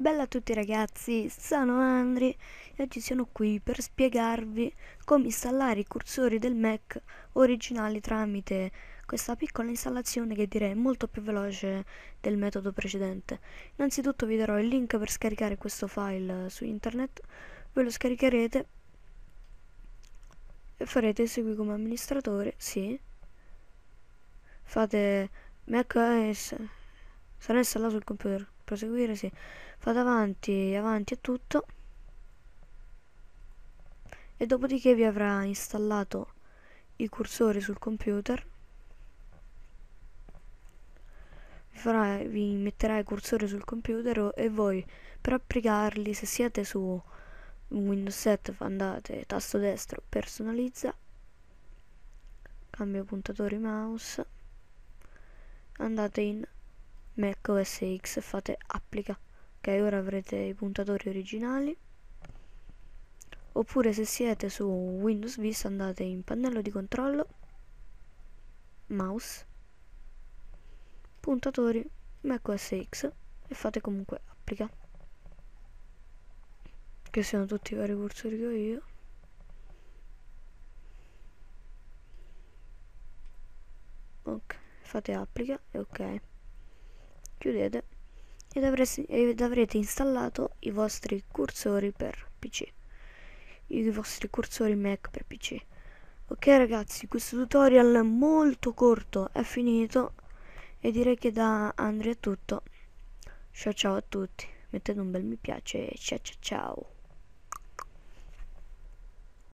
Bella a tutti ragazzi, sono Andri e oggi sono qui per spiegarvi come installare i cursori del Mac originali tramite questa piccola installazione che direi molto più veloce del metodo precedente. Innanzitutto vi darò il link per scaricare questo file su internet, ve lo scaricherete e farete segui come amministratore, sì, fate macOS Sarà installato il computer. Proseguire, sì. Vado avanti, avanti e tutto. E dopodiché vi avrà installato i cursori sul computer. Vi, farà, vi metterà i cursori sul computer e voi per applicarli, se siete su Windows 7, andate tasto destro, personalizza, cambio puntatori mouse, andate in macOS X e fate applica ok ora avrete i puntatori originali oppure se siete su Windows Vista andate in pannello di controllo mouse puntatori macOS X e fate comunque applica che sono tutti i vari cursori che ho io ok fate applica e ok chiudete ed, avresti, ed avrete installato i vostri cursori per pc i vostri cursori mac per pc ok ragazzi questo tutorial molto corto è finito e direi che da Andrea è tutto ciao ciao a tutti mettete un bel mi piace ciao ciao ciao